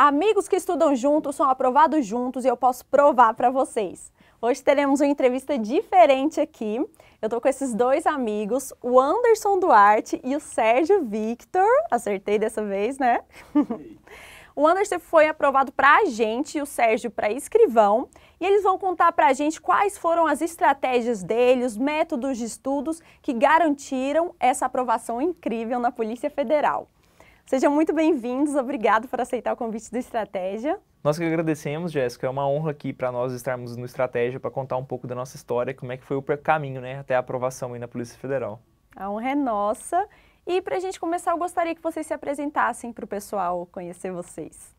Amigos que estudam juntos são aprovados juntos e eu posso provar para vocês. Hoje teremos uma entrevista diferente aqui. Eu tô com esses dois amigos, o Anderson Duarte e o Sérgio Victor. Acertei dessa vez, né? o Anderson foi aprovado para agente e o Sérgio para escrivão. E eles vão contar para a gente quais foram as estratégias deles, métodos de estudos que garantiram essa aprovação incrível na Polícia Federal. Sejam muito bem-vindos, obrigado por aceitar o convite do Estratégia. Nós que agradecemos, Jéssica, é uma honra aqui para nós estarmos no Estratégia para contar um pouco da nossa história, como é que foi o caminho né, até a aprovação aí na Polícia Federal. A honra é nossa. E para a gente começar, eu gostaria que vocês se apresentassem para o pessoal conhecer vocês.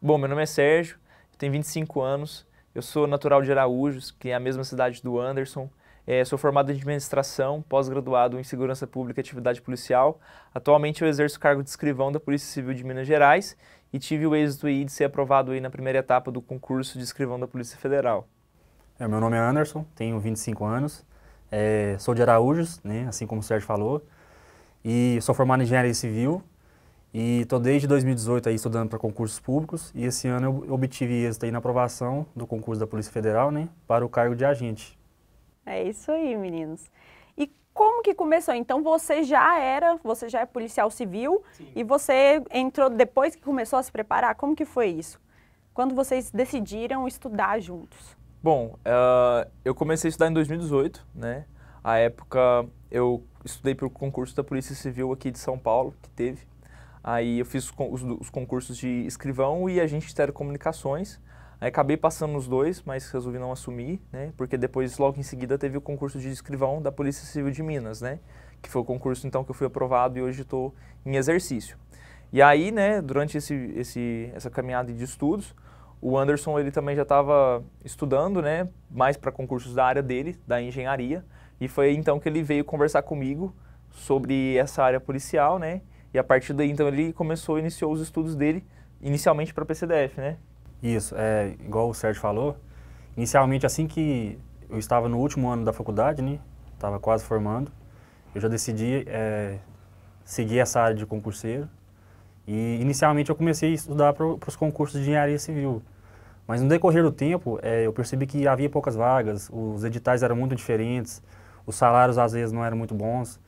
Bom, meu nome é Sérgio, tenho 25 anos, eu sou natural de Araújos, que é a mesma cidade do Anderson. É, sou formado em administração, pós-graduado em segurança pública e atividade policial. Atualmente eu exerço o cargo de escrivão da Polícia Civil de Minas Gerais e tive o êxito de ser aprovado aí na primeira etapa do concurso de escrivão da Polícia Federal. É, meu nome é Anderson, tenho 25 anos, é, sou de Araújos, né, assim como o Sérgio falou, e sou formado em engenharia civil e estou desde 2018 aí estudando para concursos públicos e esse ano eu obtive êxito aí na aprovação do concurso da Polícia Federal né, para o cargo de agente. É isso aí, meninos. E como que começou? Então você já era, você já é policial civil Sim. e você entrou depois que começou a se preparar. Como que foi isso? Quando vocês decidiram estudar juntos? Bom, uh, eu comecei a estudar em 2018, né? A época eu estudei para o concurso da Polícia Civil aqui de São Paulo, que teve. Aí eu fiz os, os, os concursos de escrivão e agente de telecomunicações. Aí acabei passando nos dois, mas resolvi não assumir, né? Porque depois, logo em seguida, teve o concurso de escrivão da Polícia Civil de Minas, né? Que foi o concurso, então, que eu fui aprovado e hoje estou em exercício. E aí, né, durante esse, esse, essa caminhada de estudos, o Anderson, ele também já estava estudando, né? Mais para concursos da área dele, da engenharia. E foi então que ele veio conversar comigo sobre essa área policial, né? E a partir daí, então, ele começou, iniciou os estudos dele, inicialmente para PCDF, né? Isso, é, igual o Sérgio falou, inicialmente assim que eu estava no último ano da faculdade, né, estava quase formando, eu já decidi é, seguir essa área de concurseiro. E inicialmente eu comecei a estudar para os concursos de engenharia civil. Mas no decorrer do tempo, é, eu percebi que havia poucas vagas, os editais eram muito diferentes, os salários às vezes não eram muito bons.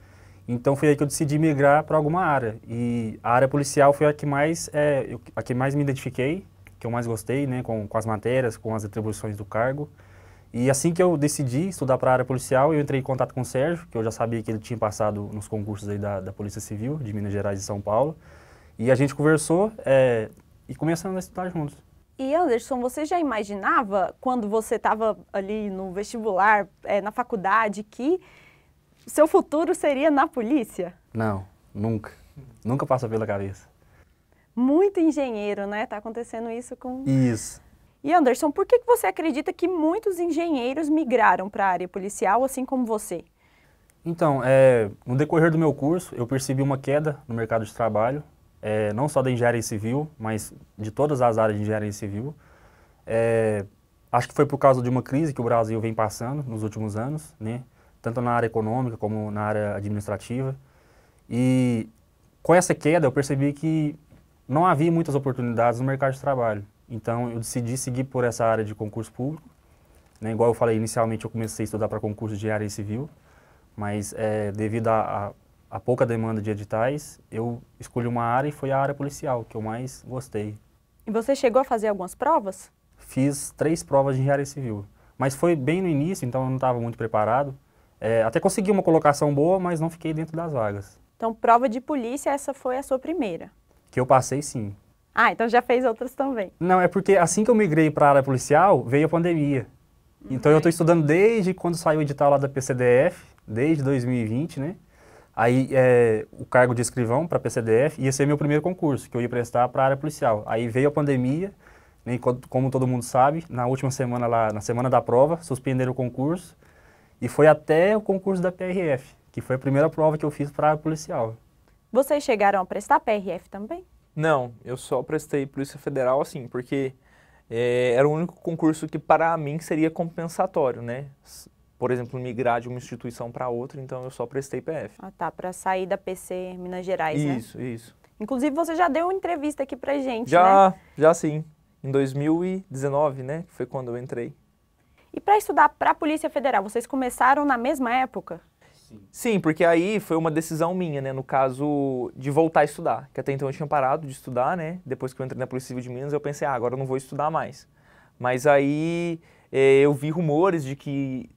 Então foi aí que eu decidi migrar para alguma área. E a área policial foi a que mais, é, eu, a que mais me identifiquei que eu mais gostei, né, com, com as matérias, com as atribuições do cargo. E assim que eu decidi estudar para a área policial, eu entrei em contato com o Sérgio, que eu já sabia que ele tinha passado nos concursos aí da, da Polícia Civil de Minas Gerais e São Paulo. E a gente conversou é, e começamos a estudar juntos. E Anderson, você já imaginava quando você estava ali no vestibular, é, na faculdade, que seu futuro seria na polícia? Não, nunca. Nunca passou pela cabeça muito engenheiro, né? Está acontecendo isso com. Isso. E Anderson, por que você acredita que muitos engenheiros migraram para a área policial, assim como você? Então, é, no decorrer do meu curso, eu percebi uma queda no mercado de trabalho, é, não só da engenharia civil, mas de todas as áreas de engenharia civil. É, acho que foi por causa de uma crise que o Brasil vem passando nos últimos anos, né? tanto na área econômica como na área administrativa. E com essa queda, eu percebi que não havia muitas oportunidades no mercado de trabalho. Então, eu decidi seguir por essa área de concurso público. Né? Igual eu falei, inicialmente eu comecei a estudar para concurso de área civil, mas é, devido a, a, a, pouca demanda de editais, eu escolhi uma área e foi a área policial, que eu mais gostei. E você chegou a fazer algumas provas? Fiz três provas de área civil, mas foi bem no início, então eu não estava muito preparado. É, até consegui uma colocação boa, mas não fiquei dentro das vagas. Então, prova de polícia, essa foi a sua primeira? Que eu passei sim. Ah, então já fez outras também. Não, é porque assim que eu migrei para a área policial, veio a pandemia. Uhum. Então eu estou é. estudando desde quando saiu o edital lá da PCDF, desde 2020, né? Aí é, o cargo de escrivão para a PCDF ia ser meu primeiro concurso, que eu ia prestar para a área policial. Aí veio a pandemia, né, como todo mundo sabe, na última semana lá, na semana da prova, suspenderam o concurso e foi até o concurso da PRF, que foi a primeira prova que eu fiz para a área policial. Vocês chegaram a prestar PRF também? Não, eu só prestei Polícia Federal assim, porque é, era o único concurso que para mim seria compensatório, né? Por exemplo, migrar de uma instituição para outra, então eu só prestei PF. Ah, tá, para sair da PC Minas Gerais, isso, né? Isso, isso. Inclusive você já deu uma entrevista aqui para gente, já, né? Já, sim. Em 2019, né? Foi quando eu entrei. E para estudar para a Polícia Federal, vocês começaram na mesma época? Sim. porque aí foi uma decisão minha, né? No caso de voltar a estudar, que até então eu tinha parado de estudar, né? Depois que eu entrei na Polícia Civil de Minas, eu pensei, ah, agora eu não vou estudar mais. Mas aí eh, eu vi rumores de que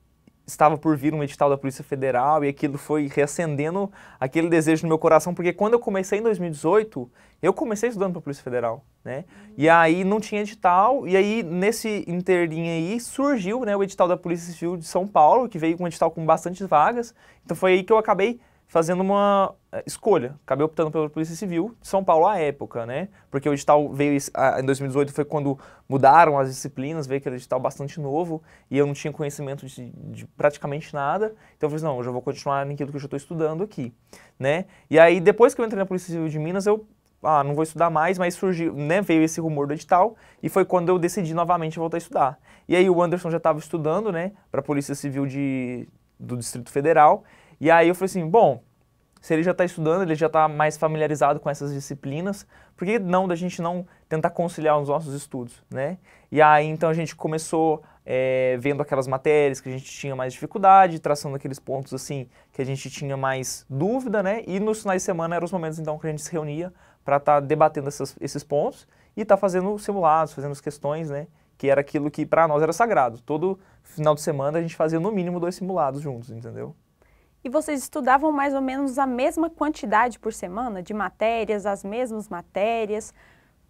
estava por vir um edital da Polícia Federal e aquilo foi reacendendo aquele desejo no meu coração, porque quando eu comecei em 2018, eu comecei estudando para a Polícia Federal, né? E aí não tinha edital, e aí nesse inteirinho aí surgiu né, o edital da Polícia Civil de São Paulo, que veio com um edital com bastante vagas, então foi aí que eu acabei fazendo uma eh, escolha. Acabei optando pela Polícia Civil de São Paulo à época, né? Porque o edital veio em 2018, foi quando mudaram as disciplinas, veio que aquele edital bastante novo e eu não tinha conhecimento de, de praticamente nada. Então eu falei, assim, não, eu já vou continuar naquilo que eu já estou estudando aqui, né? E aí depois que eu entrei na Polícia Civil de Minas, eu ah, não vou estudar mais, mas surgiu, né, veio esse rumor do edital e foi quando eu decidi novamente voltar a estudar. E aí o Anderson já estava estudando, né, para a Polícia Civil de, do Distrito Federal e aí eu falei assim, bom, se ele já está estudando, ele já está mais familiarizado com essas disciplinas, por que não da gente não tentar conciliar os nossos estudos, né? E aí então a gente começou é, vendo aquelas matérias que a gente tinha mais dificuldade, traçando aqueles pontos assim que a gente tinha mais dúvida, né? E nos finais de semana eram os momentos então que a gente se reunia para estar tá debatendo essas, esses pontos e estar tá fazendo simulados, fazendo as questões, né? Que era aquilo que para nós era sagrado. Todo final de semana a gente fazia no mínimo dois simulados juntos, entendeu? E vocês estudavam mais ou menos a mesma quantidade por semana de matérias, as mesmas matérias?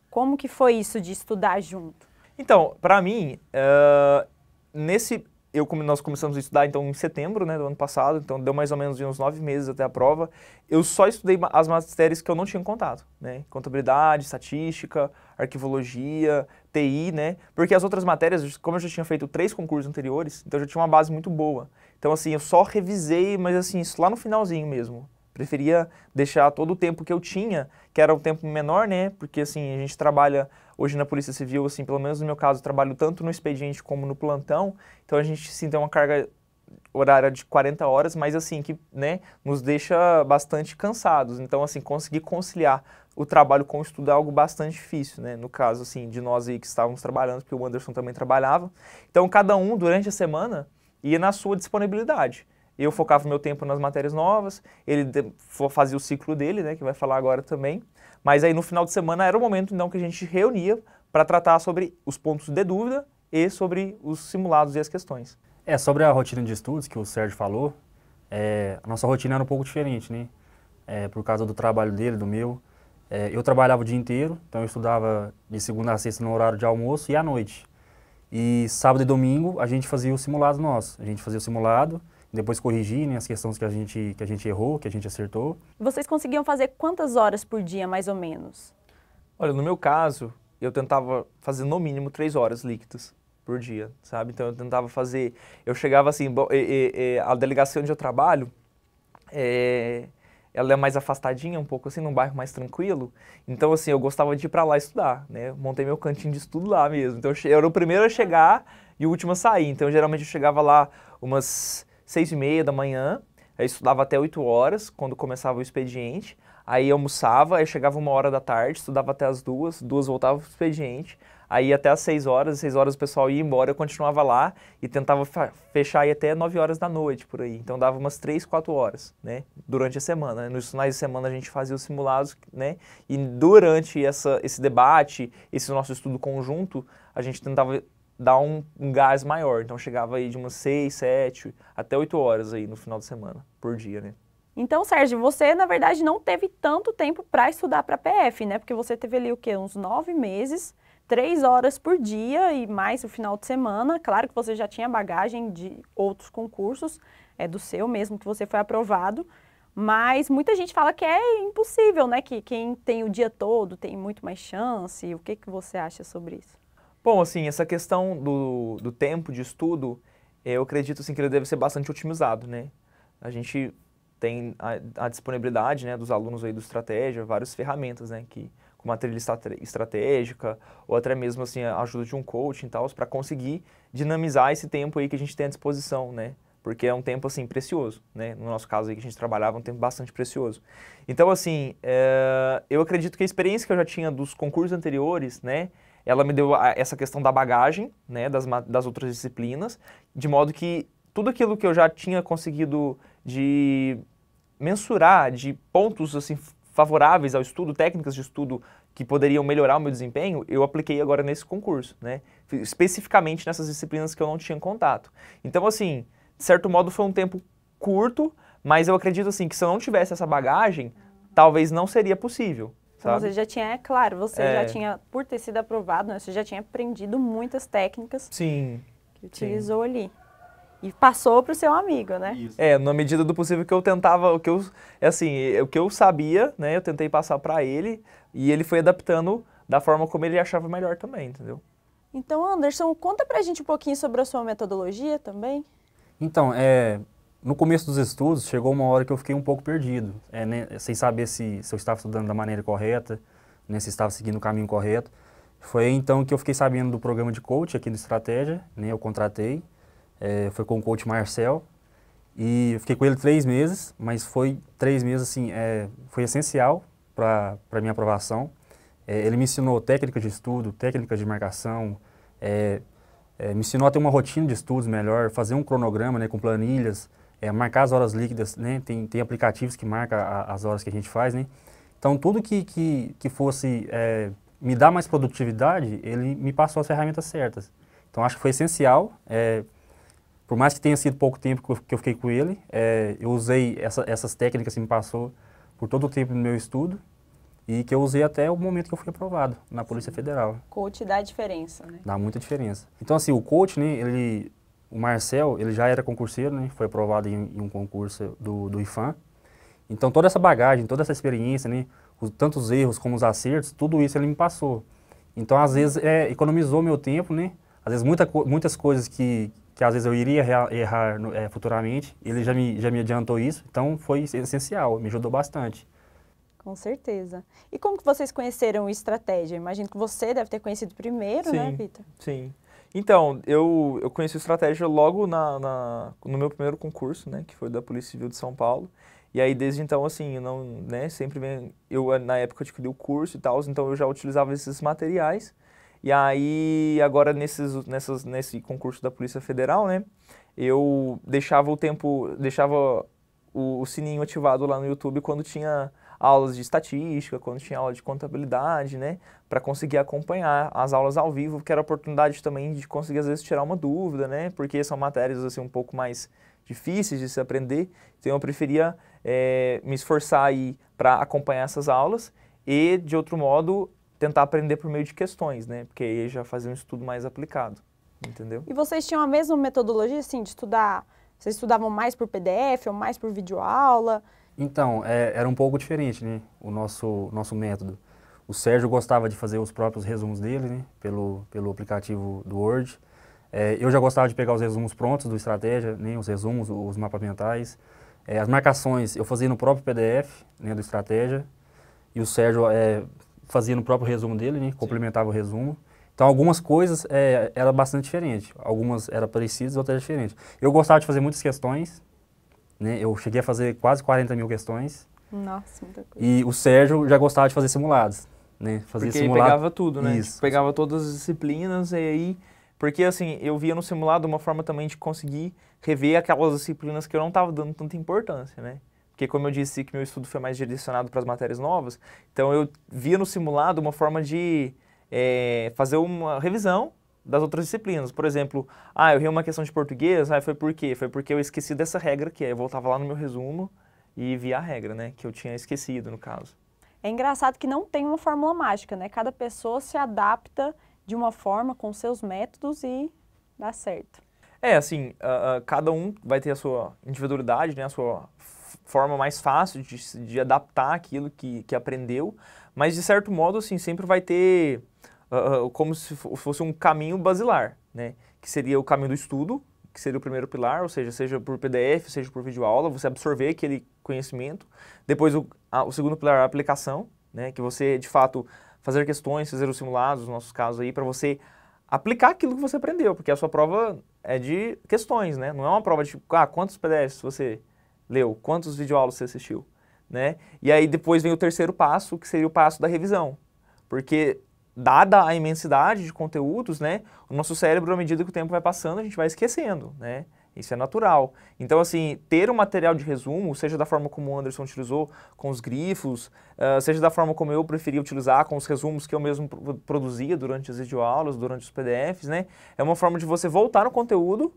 Como que foi isso de estudar junto? Então, para mim, uh, nesse eu, nós começamos a estudar então em setembro né, do ano passado, então deu mais ou menos uns nove meses até a prova. Eu só estudei as matérias que eu não tinha contato, né? Contabilidade, estatística, arquivologia, TI, né? Porque as outras matérias, como eu já tinha feito três concursos anteriores, então eu já tinha uma base muito boa. Então, assim, eu só revisei, mas assim, isso lá no finalzinho mesmo. Preferia deixar todo o tempo que eu tinha, que era um tempo menor, né? Porque, assim, a gente trabalha hoje na Polícia Civil, assim, pelo menos no meu caso, trabalho tanto no expediente como no plantão. Então, a gente, sim, tem uma carga horária de 40 horas, mas assim, que né, nos deixa bastante cansados. Então, assim, conseguir conciliar o trabalho com o estudo é algo bastante difícil, né? No caso, assim, de nós aí que estávamos trabalhando, porque o Anderson também trabalhava. Então, cada um, durante a semana, ia na sua disponibilidade. Eu focava meu tempo nas matérias novas, ele fazia o ciclo dele, né, que vai falar agora também. Mas aí no final de semana era o momento então que a gente reunia para tratar sobre os pontos de dúvida e sobre os simulados e as questões. É, sobre a rotina de estudos que o Sérgio falou, é, a nossa rotina era um pouco diferente, né? É, por causa do trabalho dele, do meu. É, eu trabalhava o dia inteiro, então eu estudava de segunda a sexta no horário de almoço e à noite. E sábado e domingo a gente fazia o simulado nosso. A gente fazia o simulado, depois corrigir né, as questões que a, gente, que a gente errou, que a gente acertou. Vocês conseguiam fazer quantas horas por dia, mais ou menos? Olha, no meu caso, eu tentava fazer no mínimo três horas líquidas por dia, sabe? Então eu tentava fazer. Eu chegava assim, bom, e, e, e, a delegação onde eu trabalho. É, ela é mais afastadinha, um pouco assim, num bairro mais tranquilo. Então, assim, eu gostava de ir para lá estudar, né? Montei meu cantinho de estudo lá mesmo. Então, eu, era o primeiro a tá. chegar e o último a sair. Então, geralmente eu chegava lá umas seis e meia da manhã, aí estudava até oito horas, quando começava o expediente. Aí almoçava, aí chegava uma hora da tarde, estudava até as duas, duas voltava pro expediente aí até às 6 horas, às 6 horas o pessoal ia embora, eu continuava lá e tentava fechar aí até 9 horas da noite por aí. Então dava umas 3, 4 horas, né? Durante a semana. Nos finais de semana a gente fazia os simulados, né? E durante essa, esse debate, esse nosso estudo conjunto, a gente tentava dar um, um gás maior. Então chegava aí de umas 6, 7 até 8 horas aí no final de semana, por dia, né? Então, Sérgio, você na verdade não teve tanto tempo para estudar para PF, né? Porque você teve ali o quê? Uns nove meses três horas por dia e mais o final de semana. Claro que você já tinha bagagem de outros concursos, é do seu mesmo que você foi aprovado, mas muita gente fala que é impossível, né? Que quem tem o dia todo tem muito mais chance. O que, que você acha sobre isso? Bom, assim, essa questão do, do tempo de estudo, eu acredito assim, que ele deve ser bastante otimizado, né? A gente tem a, a disponibilidade né, dos alunos aí do Estratégia, várias ferramentas, né? Que com uma trilha estratégica, ou até mesmo assim, a ajuda de um coaching e tal, para conseguir dinamizar esse tempo aí que a gente tem à disposição, né? Porque é um tempo, assim, precioso, né? No nosso caso aí que a gente trabalhava, é um tempo bastante precioso. Então, assim, é... eu acredito que a experiência que eu já tinha dos concursos anteriores, né? Ela me deu essa questão da bagagem, né? Das, das outras disciplinas, de modo que tudo aquilo que eu já tinha conseguido de mensurar, de pontos, assim, favoráveis ao estudo, técnicas de estudo que poderiam melhorar o meu desempenho, eu apliquei agora nesse concurso, né? Especificamente nessas disciplinas que eu não tinha contato. Então, assim, de certo modo foi um tempo curto, mas eu acredito, assim, que se eu não tivesse essa bagagem, talvez não seria possível. Então você já tinha, é claro, você é. já tinha, por ter sido aprovado, né, você já tinha aprendido muitas técnicas Sim. que utilizou Sim. ali e passou para o seu amigo, né? Isso. É, na medida do possível que eu tentava, o que eu, é assim, o que eu sabia, né, eu tentei passar para ele e ele foi adaptando da forma como ele achava melhor também, entendeu? Então, Anderson, conta para a gente um pouquinho sobre a sua metodologia também. Então, é, no começo dos estudos, chegou uma hora que eu fiquei um pouco perdido, é, né, sem saber se, se, eu estava estudando da maneira correta, né, se estava seguindo o caminho correto. Foi então que eu fiquei sabendo do programa de coach aqui no Estratégia, né, eu contratei, é, foi com o coach Marcel. E eu fiquei com ele três meses, mas foi três meses, assim, é, foi essencial para a minha aprovação. É, ele me ensinou técnicas de estudo, técnicas de marcação, é, é, me ensinou a ter uma rotina de estudos melhor, fazer um cronograma né, com planilhas, é, marcar as horas líquidas, né? Tem, tem aplicativos que marcam as horas que a gente faz, né? Então, tudo que, que, que fosse me dar mais produtividade, ele me passou as ferramentas certas. Então, acho que foi essencial. É, por mais que tenha sido pouco tempo que eu fiquei com ele, é, eu usei essa, essas técnicas que me passou por todo o tempo do meu estudo e que eu usei até o momento que eu fui aprovado na Polícia Federal. Coach dá diferença, né? Dá muita diferença. Então, assim, o coach, né, ele, o Marcel, ele já era concurseiro, né, foi aprovado em, em um concurso do, do IFAM. Então, toda essa bagagem, toda essa experiência, né, os, tanto os erros como os acertos, tudo isso ele me passou. Então, às vezes, é, economizou meu tempo, né? Às vezes, muita, muitas coisas que, que às vezes eu iria errar é, futuramente, ele já me, já me adiantou isso, então foi essencial, me ajudou bastante. Com certeza. E como que vocês conheceram estratégia? Imagino que você deve ter conhecido primeiro, né, sim, né, Vitor? Sim. Então, eu, eu conheci estratégia logo na, na, no meu primeiro concurso, né, que foi da Polícia Civil de São Paulo. E aí, desde então, assim, eu não, né, sempre vem, eu, na época, adquiri o curso e tal, então eu já utilizava esses materiais. E aí, agora nesses, nessas, nesse concurso da Polícia Federal, né? Eu deixava o tempo, deixava o, o, sininho ativado lá no YouTube quando tinha aulas de estatística, quando tinha aula de contabilidade, né? Para conseguir acompanhar as aulas ao vivo, porque era oportunidade também de conseguir, às vezes, tirar uma dúvida, né? Porque são matérias, assim, um pouco mais difíceis de se aprender. Então, eu preferia é, me esforçar aí para acompanhar essas aulas e, de outro modo, tentar aprender por meio de questões, né? Porque aí já fazia um estudo mais aplicado, entendeu? E vocês tinham a mesma metodologia, assim, de estudar? Vocês estudavam mais por PDF ou mais por videoaula? Então, é, era um pouco diferente, né? O nosso, nosso método. O Sérgio gostava de fazer os próprios resumos dele, né? Pelo, pelo aplicativo do Word. É, eu já gostava de pegar os resumos prontos do Estratégia, né? Os resumos, os mapas mentais. É, as marcações eu fazia no próprio PDF, né? Do Estratégia. E o Sérgio é, fazia no próprio resumo dele, né? complementava o resumo. Então algumas coisas é, era bastante diferente, algumas eram parecidas, outras eram diferentes. Eu gostava de fazer muitas questões, né? Eu cheguei a fazer quase 40 mil questões. Nossa, muita coisa. E o Sérgio já gostava de fazer simulados, né? Fazia porque simulado. pegava tudo, né? Isso. Tipo, pegava todas as disciplinas e aí... Porque, assim, eu via no simulado uma forma também de conseguir rever aquelas disciplinas que eu não estava dando tanta importância, né? Porque, como eu disse, que meu estudo foi mais direcionado para as matérias novas, então eu via no simulado uma forma de é, fazer uma revisão das outras disciplinas. Por exemplo, ah, eu vi uma questão de português, ah, foi por quê? Foi porque eu esqueci dessa regra que é, eu voltava lá no meu resumo e via a regra, né, que eu tinha esquecido no caso. É engraçado que não tem uma fórmula mágica, né? Cada pessoa se adapta de uma forma com seus métodos e dá certo. É, assim, uh, uh, cada um vai ter a sua individualidade, né, a sua forma mais fácil de, de adaptar aquilo que, que aprendeu, mas de certo modo, assim, sempre vai ter uh, como se fosse um caminho basilar, né? Que seria o caminho do estudo, que seria o primeiro pilar, ou seja, seja por PDF, seja por vídeo aula, você absorver aquele conhecimento. Depois, o, a, o segundo pilar é a aplicação, né? Que você, de fato, fazer questões, fazer os simulados, nos nossos casos aí, para você aplicar aquilo que você aprendeu, porque a sua prova é de questões, né? Não é uma prova de, tipo, ah, quantos PDFs você leu? Quantos videoaulas você assistiu? Né? E aí depois vem o terceiro passo, que seria o passo da revisão. Porque dada a imensidade de conteúdos, né, o nosso cérebro, à medida que o tempo vai passando, a gente vai esquecendo, né? Isso é natural. Então, assim, ter um material de resumo, seja da forma como o Anderson utilizou, com os grifos, uh, seja da forma como eu preferi utilizar, com os resumos que eu mesmo produzia durante as videoaulas, durante os PDFs, né? É uma forma de você voltar no conteúdo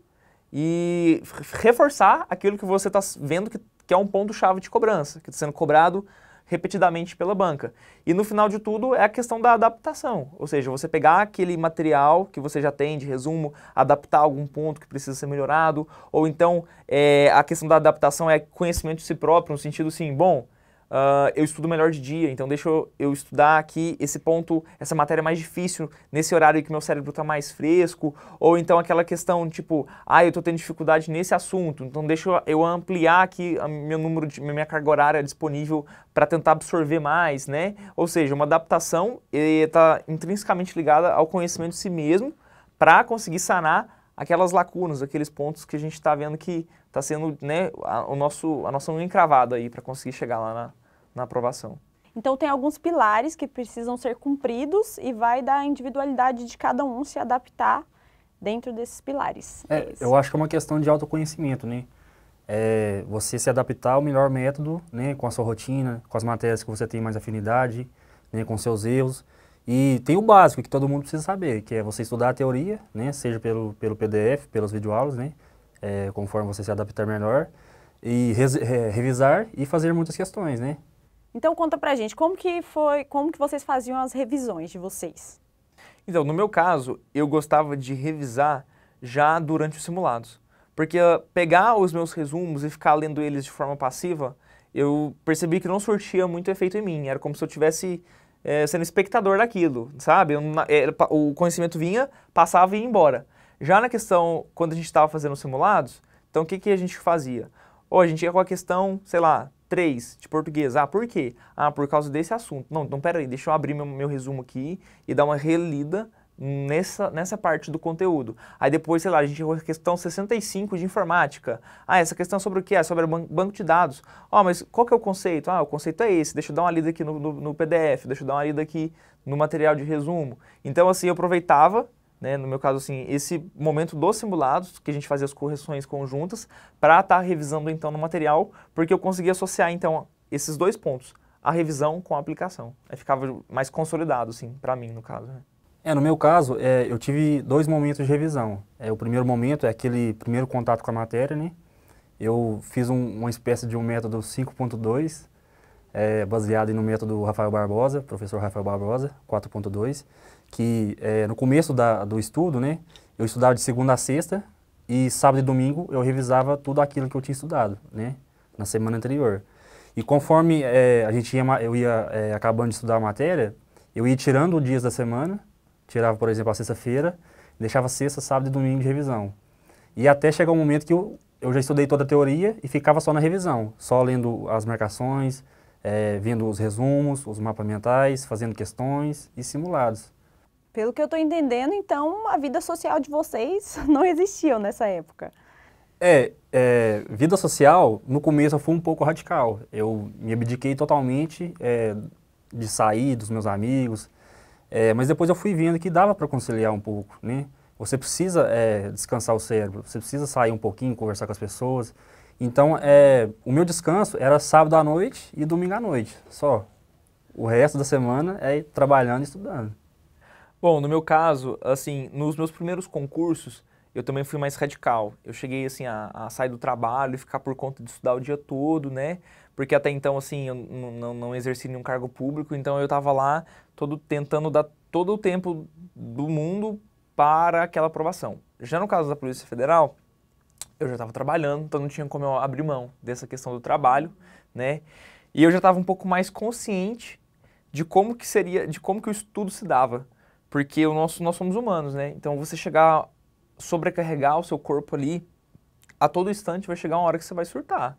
e reforçar aquilo que você está vendo que, que é um ponto-chave de cobrança, que está sendo cobrado repetidamente pela banca. E no final de tudo é a questão da adaptação, ou seja, você pegar aquele material que você já tem de resumo, adaptar algum ponto que precisa ser melhorado, ou então é, a questão da adaptação é conhecimento de si próprio, no sentido assim, bom, Uh, eu estudo melhor de dia, então deixa eu, eu, estudar aqui esse ponto, essa matéria mais difícil, nesse horário que meu cérebro está mais fresco, ou então aquela questão tipo, ah, eu estou tendo dificuldade nesse assunto, então deixa eu ampliar aqui meu número de minha carga horária disponível para tentar absorver mais, né? Ou seja, uma adaptação está eh, intrinsecamente ligada ao conhecimento de si mesmo para conseguir sanar aquelas lacunas, aqueles pontos que a gente está vendo que está sendo né, a, o nosso, a nossa unha encravada aí para conseguir chegar lá na, na aprovação. Então tem alguns pilares que precisam ser cumpridos e vai da individualidade de cada um se adaptar dentro desses pilares. é eu acho que é uma questão de autoconhecimento, né? É, você se adaptar ao melhor método, né, com a sua rotina, com as matérias que você tem mais afinidade, né, com seus erros. E tem o básico que todo mundo precisa saber, que é você estudar a teoria, né, seja pelo, pelo PDF, pelas videoaulas, né, é, conforme você se adaptar melhor, e res, é, revisar e fazer muitas questões, né. Então conta pra gente, como que foi, como que vocês faziam as revisões de vocês? Então, no meu caso, eu gostava de revisar já durante os simulados, porque ah, pegar os meus resumos e ficar lendo eles de forma passiva, eu percebi que não surtia muito efeito em mim, era como se eu tivesse é, sendo espectador daquilo, sabe? É, o conhecimento vinha, passava e ia embora. Já na questão, quando a gente estava fazendo simulados, então o que, que a gente fazia? Ou a gente ia com a questão, sei lá, 3 de português. Ah, por quê? Ah, por causa desse assunto. Não, então peraí, deixa eu abrir meu, meu resumo aqui e dar uma relida nessa, nessa parte do conteúdo. Aí depois, sei lá, a gente errou a questão 65 de informática. Ah, essa questão sobre o que é? Ah, sobre banco de dados. Ah, mas qual que é o conceito? Ah, o conceito é esse, deixa eu dar uma lida aqui no, no, no PDF, deixa eu dar uma lida aqui no material de resumo. Então, assim, eu aproveitava, né, no meu caso, assim, esse momento dos simulados, que a gente fazia as correções conjuntas, para estar tá revisando, então, no material, porque eu conseguia associar, então, esses dois pontos, a revisão com a aplicação. Aí ficava mais consolidado, assim, para mim, no caso, né? É, no meu caso, é, eu tive dois momentos de revisão. É, o primeiro momento é aquele primeiro contato com a matéria, né? Eu fiz um, uma espécie de um método 5.2, é, baseado no método Rafael Barbosa, professor Rafael Barbosa, 4.2, que é, no começo da, do estudo, né, eu estudava de segunda a sexta e sábado e domingo eu revisava tudo aquilo que eu tinha estudado, né, na semana anterior. E conforme é, a gente ia, eu ia é, acabando de estudar a matéria, eu ia tirando dias da semana tirava, por exemplo, a sexta-feira, deixava sexta, sábado e domingo de revisão. E até chegar um momento que eu, eu já estudei toda a teoria e ficava só na revisão, só lendo as marcações, é, vendo os resumos, os mapas mentais, fazendo questões e simulados. Pelo que eu estou entendendo, então, a vida social de vocês não existiu nessa época. É, é, vida social, no começo eu fui um pouco radical. Eu me abdiquei totalmente é, de sair dos meus amigos, é, mas depois eu fui vendo que dava para conciliar um pouco, né? Você precisa é, descansar o cérebro, você precisa sair um pouquinho, conversar com as pessoas. Então, é, o meu descanso era sábado à noite e domingo à noite, só. O resto da semana é trabalhando e estudando. Bom, no meu caso, assim, nos meus primeiros concursos, eu também fui mais radical. Eu cheguei, assim, a, a sair do trabalho e ficar por conta de estudar o dia todo, né? porque até então, assim, eu não, não exerci nenhum cargo público, então eu estava lá todo tentando dar todo o tempo do mundo para aquela aprovação. Já no caso da Polícia Federal, eu já estava trabalhando, então não tinha como eu abrir mão dessa questão do trabalho, né? E eu já estava um pouco mais consciente de como que seria, de como que o estudo se dava, porque o nosso, nós somos humanos, né? Então você chegar sobrecarregar o seu corpo ali a todo instante vai chegar uma hora que você vai surtar.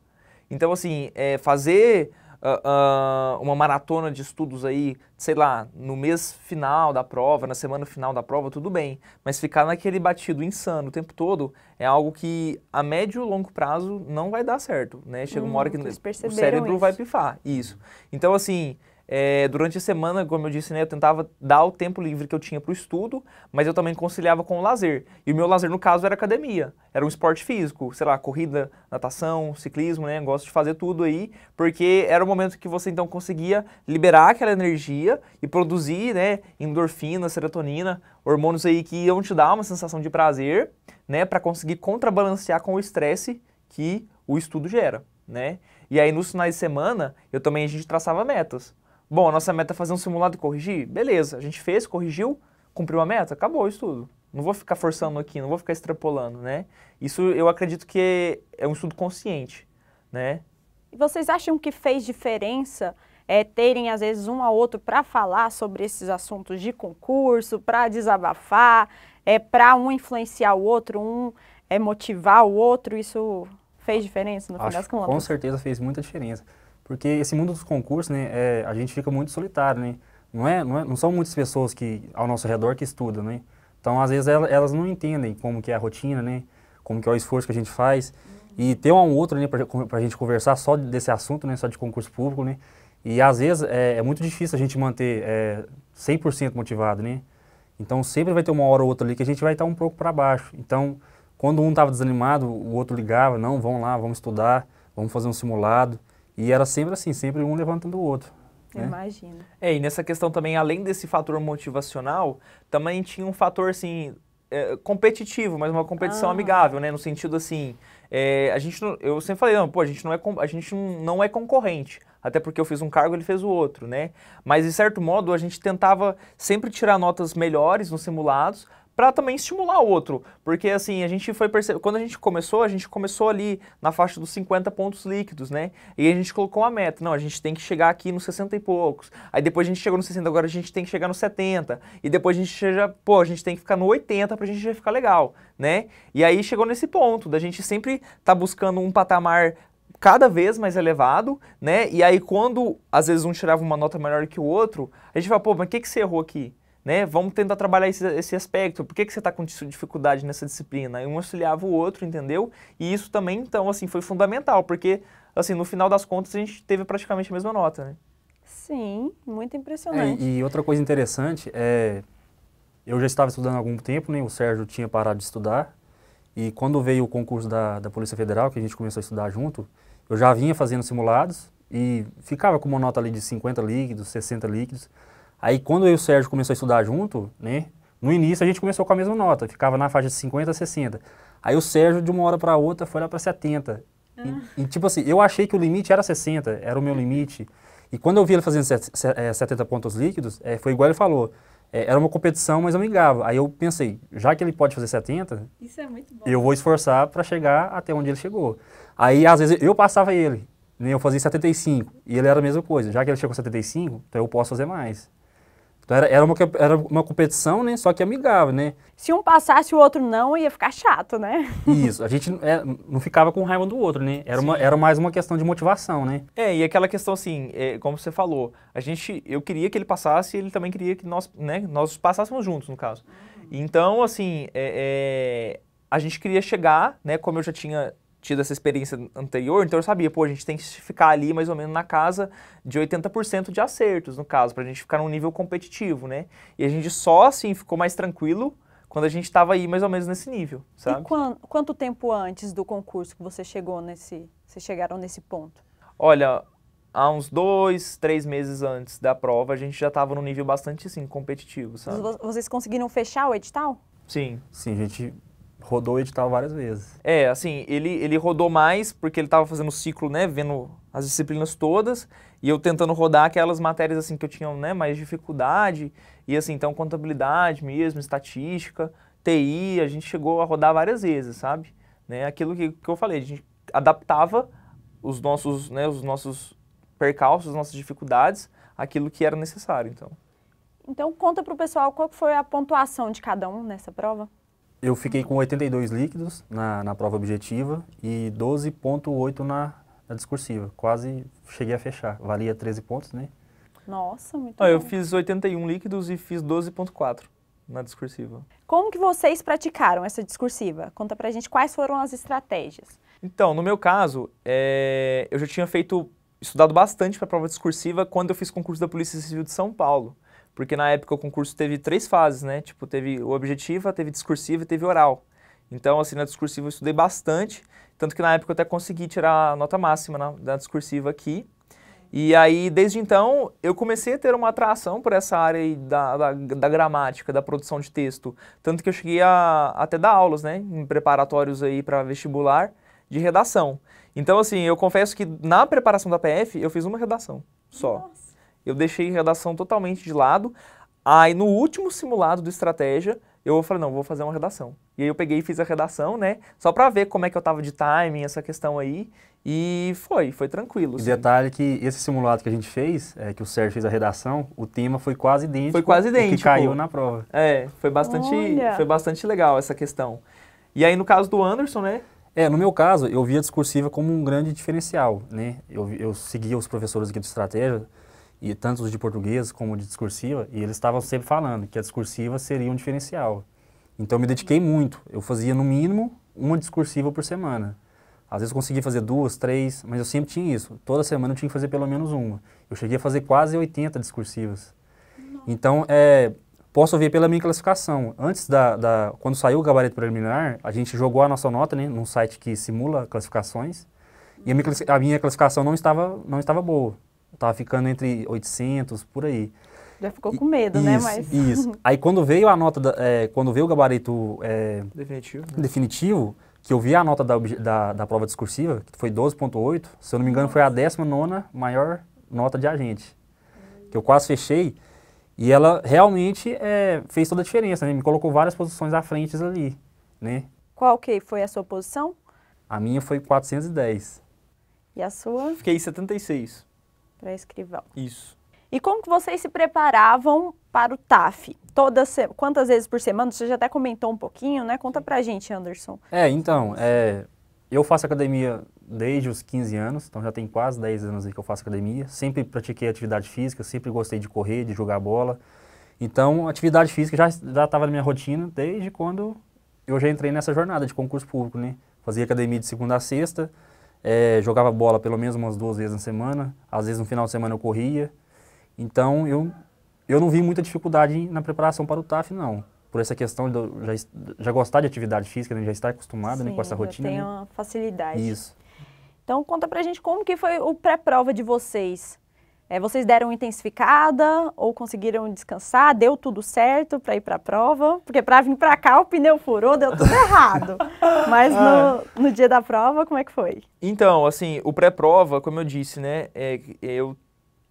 Então, assim, é, fazer uh, uh, uma maratona de estudos aí, sei lá, no mês final da prova, na semana final da prova, tudo bem. Mas ficar naquele batido insano o tempo todo é algo que a médio e longo prazo não vai dar certo, né? Chega uma hum, hora que o cérebro isso. vai pifar. Isso. Então, assim, é, durante a semana, como eu disse, né, eu tentava dar o tempo livre que eu tinha para o estudo, mas eu também conciliava com o lazer. E o meu lazer, no caso, era academia. Era um esporte físico, sei lá, corrida, natação, ciclismo, né? Eu gosto de fazer tudo aí, porque era o momento que você então conseguia liberar aquela energia e produzir, né, endorfina, serotonina, hormônios aí que iam te dar uma sensação de prazer, né, para conseguir contrabalancear com o estresse que o estudo gera, né? E aí nos finais de semana, eu também a gente traçava metas. Bom, a nossa meta é fazer um simulado e corrigir? Beleza, a gente fez, corrigiu, cumpriu a meta, acabou o estudo. Não vou ficar forçando aqui, não vou ficar extrapolando, né? Isso eu acredito que é, é um estudo consciente, né? E vocês acham que fez diferença é, terem, às vezes, um a outro para falar sobre esses assuntos de concurso, para desabafar, é, para um influenciar o outro, um é, motivar o outro? Isso fez diferença no Acho, final das contas? Com certeza fez muita diferença porque esse mundo dos concursos, né, é, a gente fica muito solitário, né? Não, é, não, é, não são muitas pessoas que ao nosso redor que estudam, né? Então, às vezes, elas, elas não entendem como que é a rotina, né? Como que é o esforço que a gente faz. E ter um outro, né, para a gente conversar só desse assunto, né, só de concurso público, né? E, às vezes, é, é muito difícil a gente manter é, 100% motivado, né? Então, sempre vai ter uma hora ou outra ali que a gente vai estar um pouco para baixo. Então, quando um estava desanimado, o outro ligava, não, vamos lá, vamos estudar, vamos fazer um simulado. E era sempre assim, sempre um levantando o outro. Né? Imagina. É, e nessa questão também, além desse fator motivacional, também tinha um fator assim. É, competitivo, mas uma competição ah. amigável, né? No sentido assim, é, a gente não, eu sempre falei, não, pô, a gente não é a gente não é concorrente, até porque eu fiz um cargo, ele fez o outro, né? Mas de certo modo a gente tentava sempre tirar notas melhores nos simulados para também estimular o outro, porque assim, a gente foi percebendo, quando a gente começou, a gente começou ali na faixa dos 50 pontos líquidos, né? E a gente colocou uma meta, não, a gente tem que chegar aqui nos 60 e poucos. Aí depois a gente chegou nos 60, agora a gente tem que chegar nos 70. E depois a gente chega, pô, a gente tem que ficar no 80 pra gente já ficar legal, né? E aí chegou nesse ponto da gente sempre tá buscando um patamar cada vez mais elevado, né? E aí quando às vezes um tirava uma nota melhor que o outro, a gente fala, pô, mas o que que você errou aqui? Né? Vamos tentar trabalhar esse, esse aspecto. Por que, que você está com dificuldade nessa disciplina? E um auxiliava o outro, entendeu? E isso também, então, assim, foi fundamental, porque, assim, no final das contas, a gente teve praticamente a mesma nota, né? Sim, muito é, impressionante. É, e outra coisa interessante é... Eu já estava estudando há algum tempo, né? O Sérgio tinha parado de estudar. E quando veio o concurso da, da Polícia Federal, que a gente começou a estudar junto, eu já vinha fazendo simulados e ficava com uma nota ali de 50 líquidos, 60 líquidos. Aí quando eu e o Sérgio começou a estudar junto, né? No início a gente começou com a mesma nota, ficava na faixa de 50 a 60. Aí o Sérgio, de uma hora para outra, foi lá para 70. E, e, ah. tipo assim, eu achei que o limite era 60, era o meu limite. E quando eu vi ele fazendo 70 eh, pontos líquidos, é, foi igual ele falou. É, era uma competição, mas eu me ligava. Aí eu pensei, já que ele pode fazer 70, é eu vou esforçar para chegar até onde ele chegou. Aí, às vezes, eu passava ele. Né, eu fazia 75 e ele era a mesma coisa. Já que ele chegou a 75, então eu posso fazer mais. Então era, era, uma, era uma competição, né? Só que amigável, né? Se um passasse o outro não, ia ficar chato, né? Isso, a gente é, não ficava com raiva do outro, né? Era, uma, era mais uma questão de motivação, né? É, e aquela questão assim, é, como você falou, a gente, eu queria que ele passasse e ele também queria que nós, né, nós passássemos juntos, no caso. Uhum. Então, assim, é, é, a gente queria chegar, né, como eu já tinha tido essa experiência anterior, então eu sabia, pô, a gente tem que ficar ali mais ou menos na casa de 80% de acertos, no caso, para a gente ficar num nível competitivo, né? E a gente só, assim, ficou mais tranquilo quando a gente estava aí mais ou menos nesse nível, sabe? E quanto, quanto tempo antes do concurso que você chegou nesse, vocês chegaram nesse ponto? Olha, há uns dois, três meses antes da prova, a gente já estava num nível bastante, assim, competitivo, sabe? Vocês conseguiram fechar o edital? Sim. Sim, a gente rodou o edital várias vezes. É, assim, ele, ele rodou mais porque ele estava fazendo o ciclo, né, vendo as disciplinas todas e eu tentando rodar aquelas matérias assim que eu tinha, né, mais dificuldade e assim, então contabilidade mesmo, estatística, TI, a gente chegou a rodar várias vezes, sabe? Né, aquilo que, que eu falei, a gente adaptava os nossos, né, os nossos percalços, as nossas dificuldades, aquilo que era necessário, então. Então conta para o pessoal qual foi a pontuação de cada um nessa prova eu fiquei com 82 líquidos na, na prova objetiva e 12,8 na, na, discursiva. Quase cheguei a fechar. Valia 13 pontos, né? Nossa, muito ah, Eu fiz 81 líquidos e fiz 12,4 na discursiva. Como que vocês praticaram essa discursiva? Conta pra gente quais foram as estratégias. Então, no meu caso, é, eu já tinha feito, estudado bastante para a prova discursiva quando eu fiz concurso da Polícia Civil de São Paulo. Porque na época o concurso teve três fases, né? Tipo, teve o objetiva, teve discursiva e teve oral. Então, assim, na discursiva eu estudei bastante, tanto que na época eu até consegui tirar a nota máxima na, na discursiva aqui. E aí, desde então, eu comecei a ter uma atração por essa área da, da, da gramática, da produção de texto. Tanto que eu cheguei a até dar aulas, né, em preparatórios aí para vestibular, de redação. Então, assim, eu confesso que na preparação da PF, eu fiz uma redação só. Nossa eu deixei redação totalmente de lado. Aí no último simulado do estratégia, eu falei, não, vou fazer uma redação. E aí eu peguei e fiz a redação, né? Só para ver como é que eu tava de timing, essa questão aí. E foi, foi tranquilo. Assim. Detalhe que esse simulado que a gente fez, é, que o Sérgio fez a redação, o tema foi quase idêntico. Foi quase idêntico. Que caiu na prova. É, foi bastante, foi bastante legal essa questão. E aí no caso do Anderson, né? É, no meu caso, eu via a discursiva como um grande diferencial, né? Eu, eu seguia os professores aqui do estratégia, e tanto os de português como de discursiva, e eles estavam sempre falando que a discursiva seria um diferencial. Então eu me dediquei muito. Eu fazia no mínimo uma discursiva por semana. Às vezes eu conseguia fazer duas, três, mas eu sempre tinha isso. Toda semana eu tinha que fazer pelo menos uma. Eu cheguei a fazer quase 80 discursivas. Nossa. Então, é, posso ver pela minha classificação. Antes da, da, Quando saiu o gabarito preliminar, a gente jogou a nossa nota né, num site que simula classificações. E a minha, a minha classificação não estava, não estava boa. Tava ficando entre 800, por aí. Já ficou com medo, e, né? Isso, Mas... isso. Aí quando veio a nota, da, é, quando veio o gabarito é, definitivo, né? definitivo, que eu vi a nota da, da, da prova discursiva, que foi 12.8, se eu não me engano foi a 19 maior nota de agente, que eu quase fechei, e ela realmente é, fez toda a diferença, né? Me colocou várias posições à frente ali, né? Qual que foi a sua posição? A minha foi 410. E a sua? Fiquei 76. Para escrivão. Isso. E como que vocês se preparavam para o TAF? Todas, quantas vezes por semana? Você já até comentou um pouquinho, né? Conta pra gente, Anderson. É, então, é, eu faço academia desde os 15 anos, então já tem quase 10 anos aí que eu faço academia. Sempre pratiquei atividade física, sempre gostei de correr, de jogar bola. Então, atividade física já estava na minha rotina desde quando eu já entrei nessa jornada de concurso público, né? Fazia academia de segunda a sexta, é, jogava bola pelo menos umas duas vezes na semana, às vezes no final de semana eu corria. Então eu, eu não vi muita dificuldade na preparação para o TAF, não. Por essa questão de já, já gostar de atividade física, né? já estar acostumado Sim, né? com essa rotina. Tem né? uma facilidade. Isso. Então conta pra gente como que foi o pré-prova de vocês. É, vocês deram intensificada ou conseguiram descansar? Deu tudo certo para ir para a prova? Porque para vir para cá o pneu furou, deu tudo errado. Mas no, ah. no, dia da prova, como é que foi? Então, assim, o pré-prova, como eu disse, né, é, eu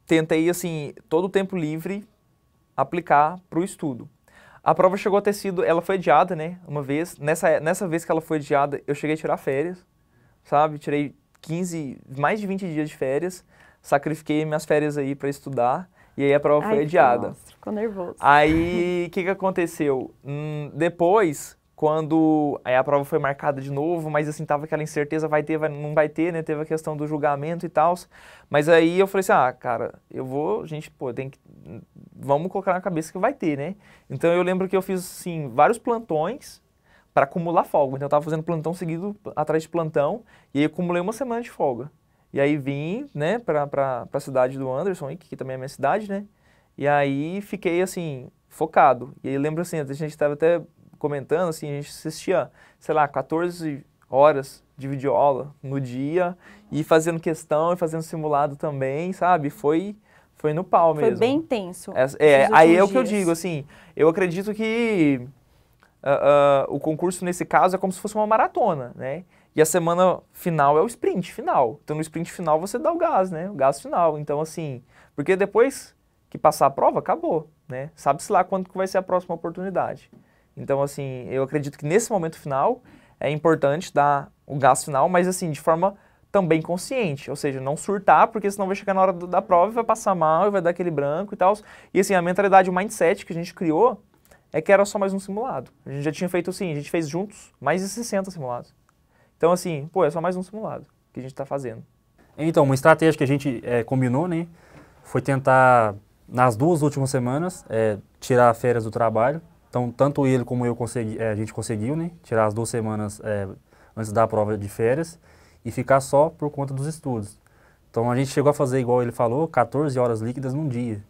tentei, assim, todo o tempo livre aplicar para o estudo. A prova chegou a ter sido, ela foi adiada, né, uma vez. Nessa, nessa vez que ela foi adiada, eu cheguei a tirar férias, sabe? Tirei 15, mais de 20 dias de férias sacrifiquei minhas férias aí para estudar. E aí a prova Ai, foi adiada. ficou nervoso. Aí, o que, que aconteceu? Hum, depois, quando aí a prova foi marcada de novo, mas assim, tava aquela incerteza, vai ter, vai, não vai ter, né? Teve a questão do julgamento e tal. Mas aí eu falei assim, ah, cara, eu vou, gente, pô, tem que, vamos colocar na cabeça que vai ter, né? Então eu lembro que eu fiz, assim, vários plantões para acumular folga. Então eu tava fazendo plantão seguido atrás de plantão e aí acumulei uma semana de folga. E aí vim, né, para pra, cidade do Anderson, que também é minha cidade, né? E aí fiquei, assim, focado. E aí lembro, assim, a gente estava até comentando, assim, a gente assistia, sei lá, 14 horas de videoaula no dia e fazendo questão e fazendo simulado também, sabe? Foi foi no pau foi mesmo. Foi bem intenso. É, é aí é o que eu digo, assim, eu acredito que uh, uh, o concurso nesse caso é como se fosse uma maratona, né? E a semana final é o sprint final. Então no sprint final você dá o gás, né? O gás final. Então assim, porque depois que passar a prova, acabou, né? Sabe-se lá quando que vai ser a próxima oportunidade. Então assim, eu acredito que nesse momento final é importante dar o gás final, mas assim, de forma também consciente, ou seja, não surtar, porque senão vai chegar na hora da prova e vai passar mal, e vai dar aquele branco e tal. E assim, a mentalidade, o mindset que a gente criou é que era só mais um simulado. A gente já tinha feito assim, a gente fez juntos mais de 60 simulados. Então, assim, pô, é só mais um simulado que a gente está fazendo. Então, uma estratégia que a gente é, combinou, né, foi tentar, nas duas últimas semanas, é, tirar férias do trabalho. Então, tanto ele como eu, consegui, é, a gente conseguiu, né, tirar as duas semanas antes da prova de férias e ficar só por conta dos estudos. Então, a gente chegou a fazer, igual ele falou, 14 horas líquidas num dia,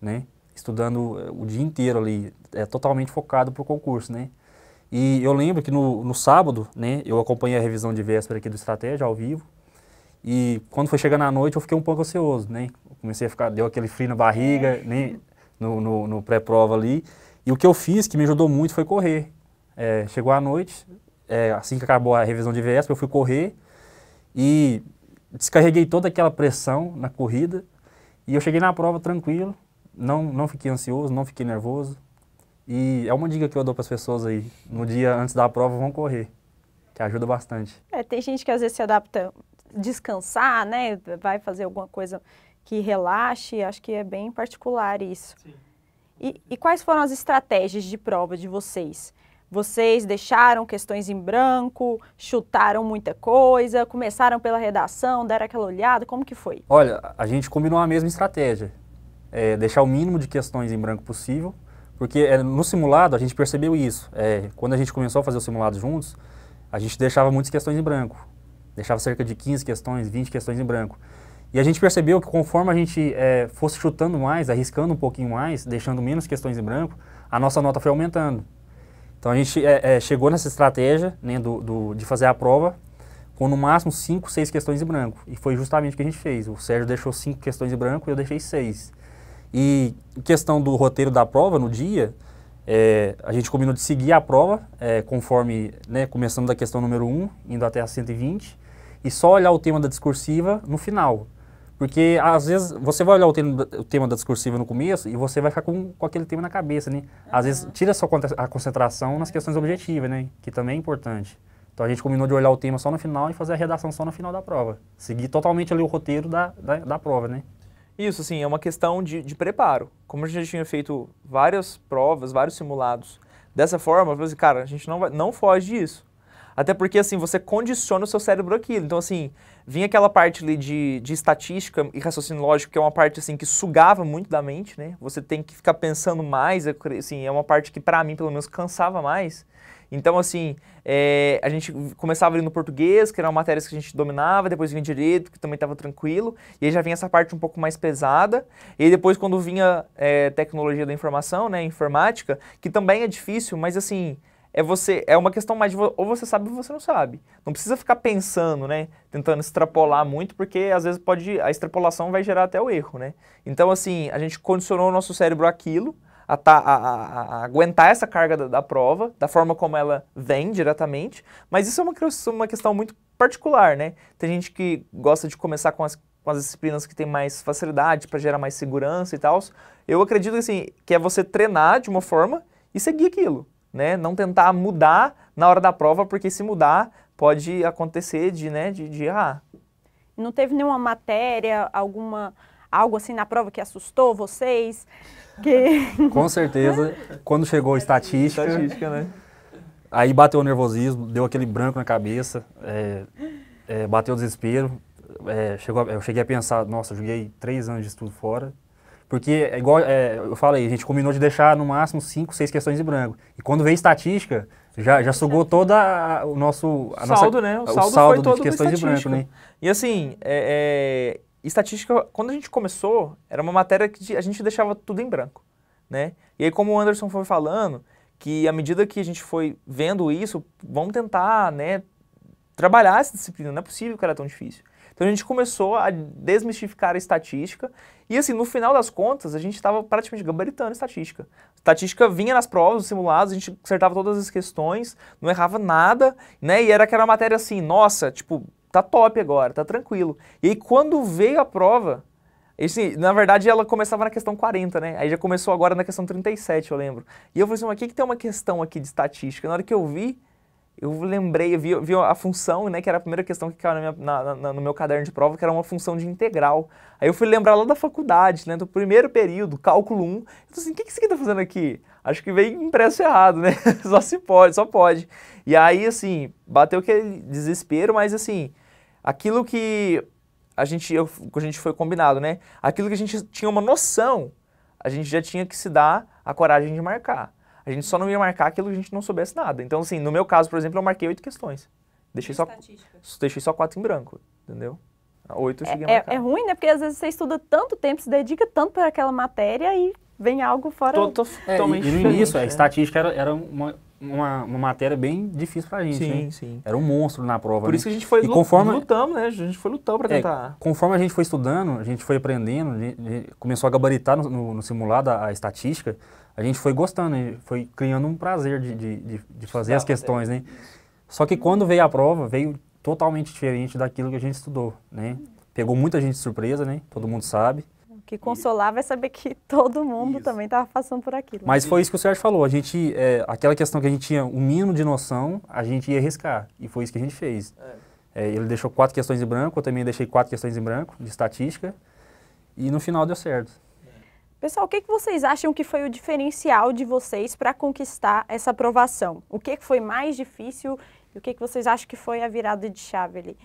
né, estudando o dia inteiro ali, é totalmente focado para o concurso, né. E eu lembro que no, no sábado, né, eu acompanhei a revisão de véspera aqui do Estratégia ao vivo. E quando foi chegando à noite, eu fiquei um pouco ansioso, né? comecei a ficar, deu aquele frio na barriga, é. né? No, no, no pré-prova ali. E o que eu fiz, que me ajudou muito, foi correr. É, chegou à noite, é, assim que acabou a revisão de véspera, eu fui correr e descarreguei toda aquela pressão na corrida. E eu cheguei na prova tranquilo, não, não fiquei ansioso, não fiquei nervoso. E é uma dica que eu dou para as pessoas aí, no dia antes da prova, vão correr, que ajuda bastante. É, tem gente que às vezes se adapta descansar, né? Vai fazer alguma coisa que relaxe, acho que é bem particular isso. E, e, quais foram as estratégias de prova de vocês? Vocês deixaram questões em branco, chutaram muita coisa, começaram pela redação, deram aquela olhada, como que foi? Olha, a gente combinou a mesma estratégia, é deixar o mínimo de questões em branco possível, porque é, no simulado a gente percebeu isso. É, quando a gente começou a fazer o simulado juntos, a gente deixava muitas questões em branco. Deixava cerca de 15 questões, 20 questões em branco. E a gente percebeu que conforme a gente é, fosse chutando mais, arriscando um pouquinho mais, deixando menos questões em branco, a nossa nota foi aumentando. Então a gente é, é, chegou nessa estratégia né, do, do, de fazer a prova com no máximo 5, 6 questões em branco. E foi justamente o que a gente fez. O Sérgio deixou 5 questões em branco e eu deixei 6. E questão do roteiro da prova no dia, é, a gente combinou de seguir a prova, é, conforme, né, começando da questão número 1, indo até a 120, e só olhar o tema da discursiva no final. Porque às vezes você vai olhar o tema, o tema da discursiva no começo e você vai ficar com, com aquele tema na cabeça, né? Às uhum. vezes tira a sua a concentração nas questões objetivas, né? Que também é importante. Então a gente combinou de olhar o tema só no final e fazer a redação só no final da prova. Seguir totalmente ali o roteiro da, da, da prova, né? Isso, assim é uma questão de, de preparo. Como a gente já tinha feito várias provas, vários simulados dessa forma, eu falei assim, cara, a gente não, vai, não foge disso. Até porque, assim, você condiciona o seu cérebro aquilo. Então, assim, vinha aquela parte ali de, de estatística e raciocínio lógico, que é uma parte, assim, que sugava muito da mente, né? Você tem que ficar pensando mais, assim, é uma parte que, para mim, pelo menos, cansava mais. Então, assim, é, a gente começava ali no português, que eram matérias que a gente dominava, depois vinha direito, que também estava tranquilo, e aí já vinha essa parte um pouco mais pesada, e depois quando vinha é, tecnologia da informação, né, informática, que também é difícil, mas assim, é você é uma questão mais de ou você sabe ou você não sabe. Não precisa ficar pensando, né? Tentando extrapolar muito, porque às vezes pode a extrapolação vai gerar até o erro, né? Então assim, a gente condicionou o nosso cérebro aquilo Tá, a, a, a aguentar essa carga da, da, prova, da forma como ela vem diretamente, mas isso é uma, é uma questão muito particular, né? Tem gente que gosta de começar com as, com as disciplinas que tem mais facilidade para gerar mais segurança e tal. Eu acredito assim, que é você treinar de uma forma e seguir aquilo, né? Não tentar mudar na hora da prova, porque se mudar pode acontecer de, né, de, de Não teve nenhuma matéria, alguma algo assim na prova que assustou vocês? Que... Com certeza, quando chegou a estatística, estatística né? aí bateu o nervosismo, deu aquele branco na cabeça, é, é, bateu o desespero. É, chegou, eu cheguei a pensar, nossa, joguei três anos de estudo fora, porque, é igual é, eu falei, a gente combinou de deixar no máximo cinco, seis questões em branco. E quando veio estatística, já, já sugou toda o nosso. A saldo, nossa, né? O saldo, o saldo, saldo de questões de branco, né? E assim, é, é e estatística, quando a gente começou, era uma matéria que a gente deixava tudo em branco, né? E aí, como o Anderson foi falando, que à medida que a gente foi vendo isso, vamos tentar, né, trabalhar essa disciplina, não é possível que era tão difícil. Então a gente começou a desmistificar a estatística e assim, no final das contas, a gente estava praticamente gabaritando a estatística. A estatística vinha nas provas, nos simulados, a gente acertava todas as questões, não errava nada, né? E era aquela matéria assim, nossa, tipo, tá top agora, tá tranquilo. E aí quando veio a prova, esse, na verdade ela começava na questão 40, né? Aí já começou agora na questão 37, eu lembro. E eu falei assim, mas que, que tem uma questão aqui de estatística? Na hora que eu vi, eu lembrei, eu vi, vi a função, né, que era a primeira questão que caiu na minha, na, na, no meu caderno de prova, que era uma função de integral. Aí eu fui lembrar lá da faculdade, né, do primeiro período, cálculo 1. Eu falei assim, o que, que tá fazendo aqui? Acho que veio impresso errado, né? só se pode, só pode. E aí, assim, bateu aquele desespero, mas assim, aquilo que a gente, eu, a gente foi combinado, né? Aquilo que a gente tinha uma noção, a gente já tinha que se dar a coragem de marcar. A gente só não ia marcar aquilo que a gente não soubesse nada. Então, assim, no meu caso, por exemplo, eu marquei oito questões. Deixei só, deixei só quatro em branco, entendeu? Oito eu é, cheguei é, a marcar. É, é ruim, né? Porque às vezes você estuda tanto tempo, se dedica tanto para aquela matéria e vem algo fora. Totalmente é, e, e no início, a né? estatística era, era uma, uma, uma matéria bem difícil pra gente, sim, né? Sim. Era um monstro na prova. Por né? isso que a gente foi conforme, lutando, né? A gente foi lutando para é, tentar. É, conforme a gente foi estudando, a gente foi aprendendo, a gente, a gente começou a gabaritar no, no, no simulado a, a, estatística, a gente foi gostando, né? foi criando um prazer de, de, de, de fazer Estava as né? questões, até. né? Só que quando veio a prova, veio totalmente diferente daquilo que a gente estudou, né? Pegou muita gente de surpresa, né? Todo mundo sabe que consolar vai saber que todo mundo isso. também estava passando por aquilo. Mas foi isso que o Sérgio falou. A gente, é, aquela questão que a gente tinha o um mínimo de noção, a gente ia arriscar. E foi isso que a gente fez. É. É, ele deixou quatro questões em branco, eu também deixei quatro questões em branco, de estatística. E no final deu certo. É. Pessoal, o que, que vocês acham que foi o diferencial de vocês para conquistar essa aprovação? O que, que foi mais difícil e o que, que vocês acham que foi a virada de chave ali?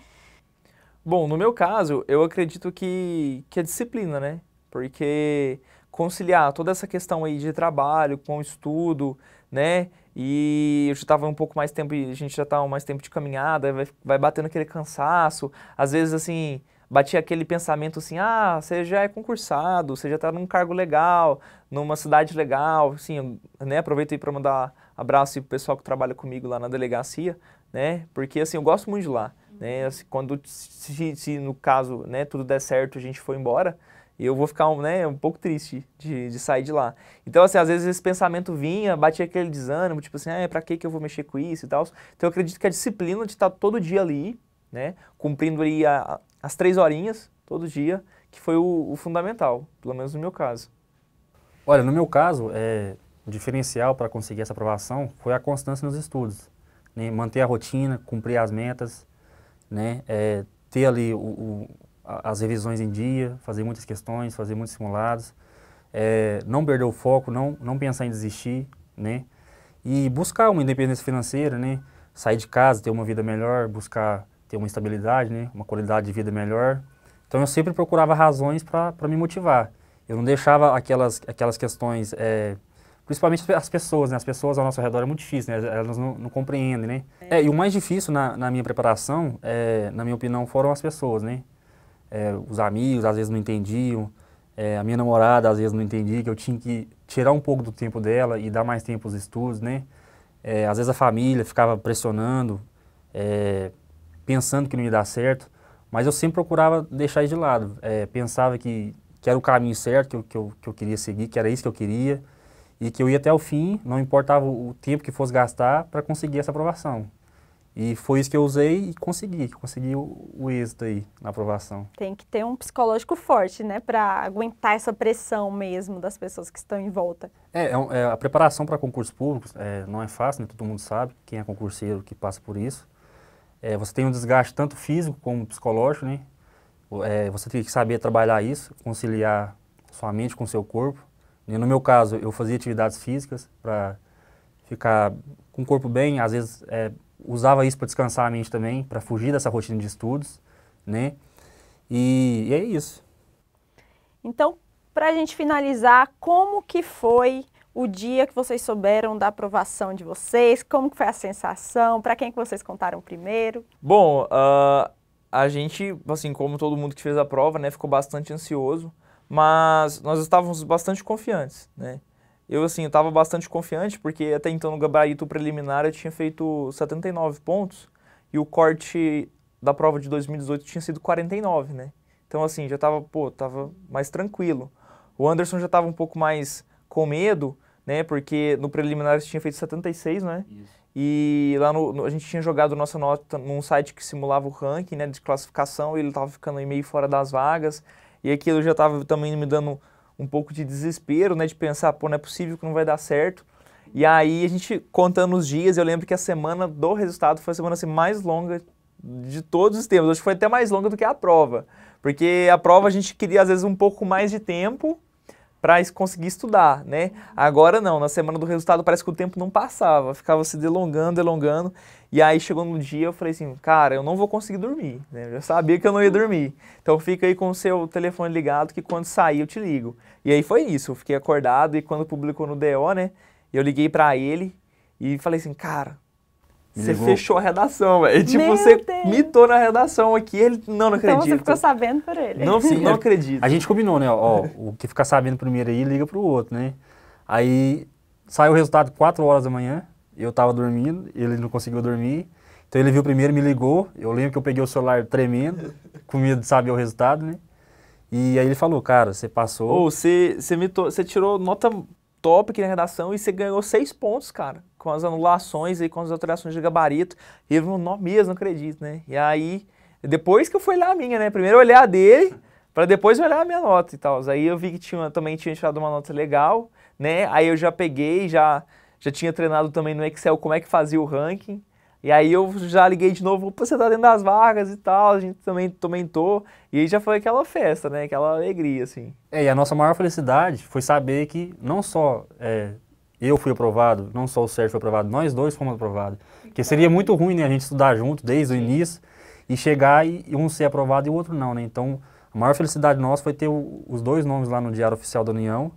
Bom, no meu caso, eu acredito que, que a disciplina, né? Porque conciliar toda essa questão aí de trabalho com estudo, né? E eu já estava um pouco mais tempo, a gente já estava tá mais tempo de caminhada, vai, vai batendo aquele cansaço. Às vezes, assim, batia aquele pensamento assim, ah, você já é concursado, você já está num cargo legal, numa cidade legal, assim, né? Aproveito aí para mandar abraço para o pessoal que trabalha comigo lá na delegacia, né? Porque, assim, eu gosto muito de lá, né? Uhum. Assim, quando, se, se no caso, né, tudo der certo, a gente foi embora, e eu vou ficar né, um pouco triste de, de sair de lá. Então, assim, às vezes esse pensamento vinha, batia aquele desânimo, tipo assim, ah, é pra que que eu vou mexer com isso e tal. Então, eu acredito que a disciplina de estar todo dia ali, né, cumprindo ali a, as três horinhas, todo dia, que foi o, o, fundamental, pelo menos no meu caso. Olha, no meu caso, é, o diferencial para conseguir essa aprovação foi a constância nos estudos. Né? Manter a rotina, cumprir as metas, né? É, ter ali o, as revisões em dia, fazer muitas questões, fazer muitos simulados, é, não perder o foco, não, não pensar em desistir, né? E buscar uma independência financeira, né? Sair de casa, ter uma vida melhor, buscar ter uma estabilidade, né? Uma qualidade de vida melhor. Então eu sempre procurava razões para me motivar. Eu não deixava aquelas, aquelas questões, é, principalmente as pessoas, né? As pessoas ao nosso redor é muito difícil, né? Elas não, não compreendem, né? É. é, e o mais difícil na, na minha preparação, eh, na minha opinião, foram as pessoas, né? É, os amigos às vezes não entendiam, é, a minha namorada às vezes não entendia que eu tinha que tirar um pouco do tempo dela e dar mais tempo aos estudos, né? É, às vezes a família ficava pressionando, é, pensando que não ia dar certo, mas eu sempre procurava deixar isso de lado. É, pensava que, que era o caminho certo que eu, que, eu, que eu queria seguir, que era isso que eu queria e que eu ia até o fim, não importava o tempo que fosse gastar para conseguir essa aprovação. E foi isso que eu usei e consegui, consegui o, o êxito aí na aprovação. Tem que ter um psicológico forte, né, para aguentar essa pressão mesmo das pessoas que estão em volta. É, é, é a preparação para concursos públicos é, não é fácil, né, todo mundo sabe, quem é concurseiro que passa por isso. É, você tem um desgaste tanto físico como psicológico, né? É, você tem que saber trabalhar isso, conciliar sua mente com seu corpo. E né? no meu caso, eu fazia atividades físicas para ficar com o corpo bem, às vezes é, usava isso para descansar a mente também, para fugir dessa rotina de estudos, né? E, e é isso. Então, para a gente finalizar, como que foi o dia que vocês souberam da aprovação de vocês? Como que foi a sensação? Para quem que vocês contaram primeiro? Bom, uh, a gente, assim, como todo mundo que fez a prova, né, ficou bastante ansioso, mas nós estávamos bastante confiantes, né? eu assim, estava bastante confiante, porque até então no gabarito preliminar eu tinha feito 79 pontos e o corte da prova de 2018 tinha sido 49, né? Então assim, já estava, tava mais tranquilo. O Anderson já estava um pouco mais com medo, né? Porque no preliminar você tinha feito 76, né? Isso. E lá no, no, a gente tinha jogado nossa nota num site que simulava o ranking, né, de classificação, e ele estava ficando meio fora das vagas. E aquilo já estava também me dando um pouco de desespero, né? De pensar, pô, não é possível que não vai dar certo. E aí a gente contando os dias, eu lembro que a semana do resultado foi a semana assim, mais longa de todos os tempos. Acho que foi até mais longa do que a prova. Porque a prova a gente queria às vezes um pouco mais de tempo para conseguir estudar, né? Agora não, na semana do resultado parece que o tempo não passava, ficava se delongando, delongando, e aí chegou no dia eu falei assim, cara, eu não vou conseguir dormir, né? Eu já sabia que eu não ia dormir, então fica aí com o seu telefone ligado que quando sair eu te ligo. E aí foi isso, eu fiquei acordado e quando publicou no DO, né, eu liguei para ele e falei assim, cara, você fechou a redação, velho. Tipo, você mitou na redação aqui. Ele não, não acredita. Então você ficou sabendo por ele. Não, sim, não é, acredito. A gente combinou, né? Ó, o que ficar sabendo primeiro aí, liga pro outro, né? Aí saiu o resultado 4 horas da manhã. Eu tava dormindo, ele não conseguiu dormir. Então ele viu primeiro, me ligou. Eu lembro que eu peguei o celular tremendo, com medo de saber o resultado, né? E aí ele falou, cara, você passou. Ou oh, você, mitou, você tirou nota top aqui na redação e você ganhou seis pontos, cara com as anulações e com as alterações de gabarito. E ele falou, não mesmo, acredito, né? E aí, depois que eu fui olhar a minha, né? Primeiro olhar a dele, para depois olhar a minha nota e tal. Aí eu vi que tinha, também tinha tirado uma nota legal, né? Aí eu já peguei, já, já tinha treinado também no Excel como é que fazia o ranking. E aí eu já liguei de novo, você tá dentro das vagas e tal, a gente também tormentou E aí já foi aquela festa, né? Aquela alegria, assim. É, e a nossa maior felicidade foi saber que não só é, eu fui aprovado, não só o Sérgio foi aprovado, nós dois fomos aprovados. Porque seria muito ruim né, a gente estudar junto desde o início e chegar e, um ser aprovado e o outro não, né? Então, a maior felicidade nossa foi ter o, os dois nomes lá no Diário Oficial da União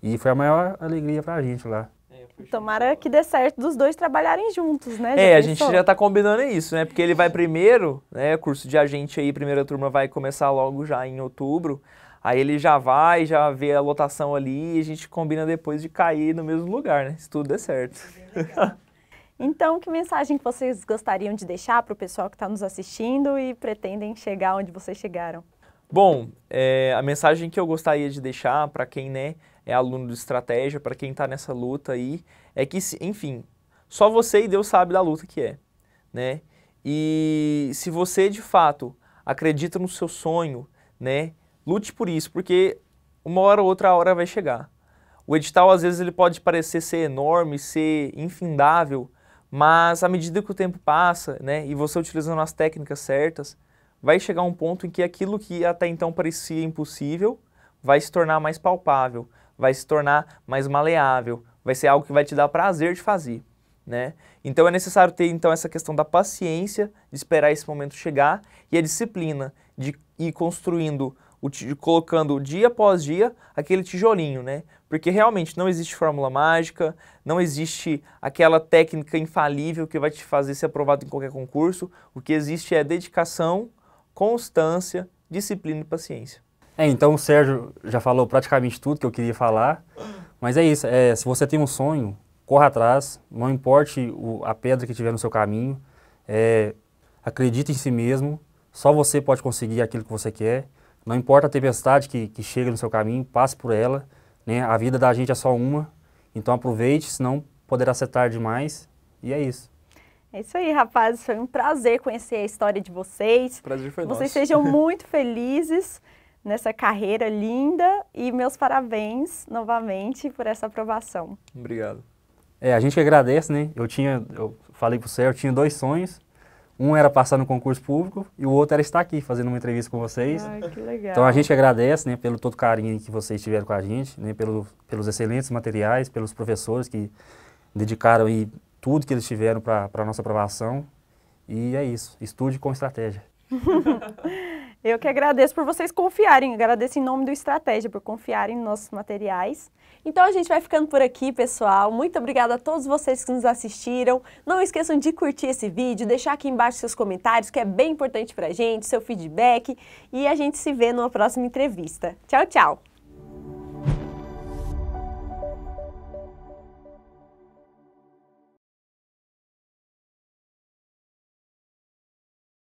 e foi a maior alegria para a gente lá. É, Tomara que dê certo dos dois trabalharem juntos, né? É, já é, pensou? a gente já tá combinando isso, né? Porque ele vai primeiro, né? Curso de agente aí, primeira turma vai começar logo já em outubro. Aí ele já vai, já vê a lotação ali e a gente combina depois de cair no mesmo lugar, né? Se tudo der certo. então, que mensagem que vocês gostariam de deixar para o pessoal que está nos assistindo e pretendem chegar onde vocês chegaram? Bom, é, a mensagem que eu gostaria de deixar para quem né, é aluno de estratégia, para quem está nessa luta aí, é que, enfim, só você e Deus sabe da luta que é, né? E se você de fato acredita no seu sonho, né? Lute por isso, porque uma hora ou outra a hora vai chegar. O edital às vezes ele pode parecer ser enorme, ser infindável, mas à medida que o tempo passa, né, e você utilizando as técnicas certas, vai chegar um ponto em que aquilo que até então parecia impossível vai se tornar mais palpável, vai se tornar mais maleável, vai ser algo que vai te dar prazer de fazer, né? Então é necessário ter então essa questão da paciência, de esperar esse momento chegar e a disciplina de ir construindo o colocando dia após dia aquele tijolinho, né? Porque realmente não existe fórmula mágica, não existe aquela técnica infalível que vai te fazer ser aprovado em qualquer concurso. O que existe é dedicação, constância, disciplina e paciência. É, então o Sérgio já falou praticamente tudo que eu queria falar, mas é isso. É, se você tem um sonho, corra atrás, não importe o, a pedra que tiver no seu caminho, é, acredite em si mesmo, só você pode conseguir aquilo que você quer. Não importa a tempestade que, que chega no seu caminho, passe por ela. Né? A vida da gente é só uma, então aproveite, senão poderá ser tarde demais. E é isso. É isso aí, rapazes. Foi um prazer conhecer a história de vocês. Prazer foi Vocês nosso. sejam muito felizes nessa carreira linda e meus parabéns novamente por essa aprovação. Obrigado. É, a gente que agradece, né? Eu tinha, eu falei para você, eu tinha dois sonhos. Um era passar no concurso público e o outro era estar aqui fazendo uma entrevista com vocês. que legal. Então a gente agradece né, pelo todo carinho que vocês tiveram com a gente, né, pelo, pelos excelentes materiais, pelos professores que dedicaram aí tudo que eles tiveram para a nossa aprovação. E é isso, estude com estratégia. Eu que agradeço por vocês confiarem, agradeço em nome do Estratégia por confiarem nos nossos materiais. Então a gente vai ficando por aqui, pessoal. Muito obrigada a todos vocês que nos assistiram. Não esqueçam de curtir esse vídeo, deixar aqui embaixo seus comentários, que é bem importante pra gente, seu feedback. E a gente se vê numa próxima entrevista. Tchau, tchau!